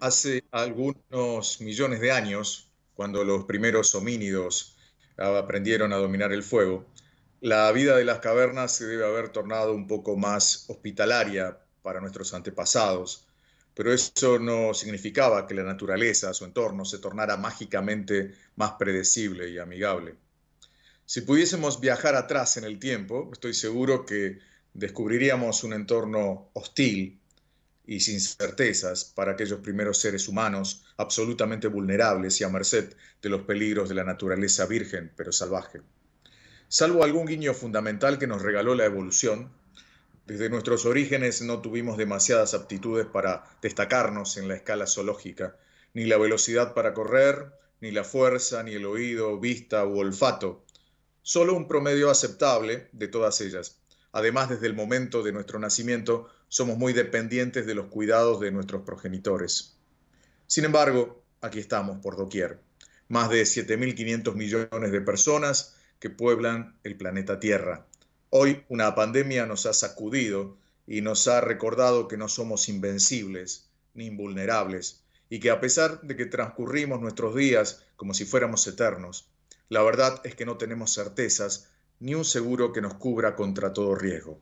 hace algunos millones de años, cuando los primeros homínidos ah, aprendieron a dominar el fuego, la vida de las cavernas se debe haber tornado un poco más hospitalaria para nuestros antepasados, pero eso no significaba que la naturaleza, su entorno, se tornara mágicamente más predecible y amigable. Si pudiésemos viajar atrás en el tiempo, estoy seguro que descubriríamos un entorno hostil y sin certezas para aquellos primeros seres humanos absolutamente vulnerables y a merced de los peligros de la naturaleza virgen pero salvaje. Salvo algún guiño fundamental que nos regaló la evolución, desde nuestros orígenes no tuvimos demasiadas aptitudes para destacarnos en la escala zoológica, ni la velocidad para correr, ni la fuerza, ni el oído, vista u olfato, solo un promedio aceptable de todas ellas. Además, desde el momento de nuestro nacimiento, somos muy dependientes de los cuidados de nuestros progenitores. Sin embargo, aquí estamos por doquier. Más de 7.500 millones de personas que pueblan el planeta Tierra. Hoy una pandemia nos ha sacudido y nos ha recordado que no somos invencibles ni invulnerables y que a pesar de que transcurrimos nuestros días como si fuéramos eternos, la verdad es que no tenemos certezas ni un seguro que nos cubra contra todo riesgo.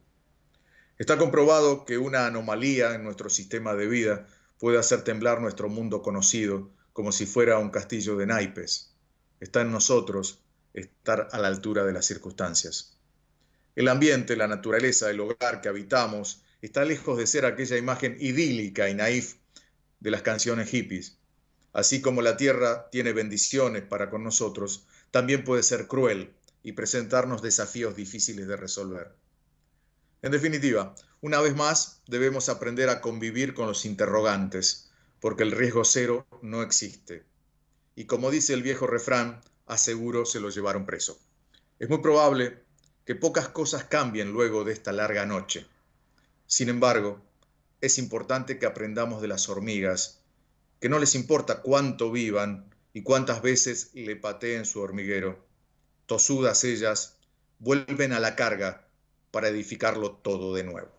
Está comprobado que una anomalía en nuestro sistema de vida puede hacer temblar nuestro mundo conocido como si fuera un castillo de naipes. Está en nosotros estar a la altura de las circunstancias. El ambiente, la naturaleza, el hogar que habitamos, está lejos de ser aquella imagen idílica y naif de las canciones hippies. Así como la tierra tiene bendiciones para con nosotros, también puede ser cruel y presentarnos desafíos difíciles de resolver. En definitiva, una vez más, debemos aprender a convivir con los interrogantes, porque el riesgo cero no existe. Y como dice el viejo refrán, aseguro se lo llevaron preso. Es muy probable que pocas cosas cambien luego de esta larga noche. Sin embargo, es importante que aprendamos de las hormigas, que no les importa cuánto vivan y cuántas veces le pateen su hormiguero tosudas ellas, vuelven a la carga para edificarlo todo de nuevo.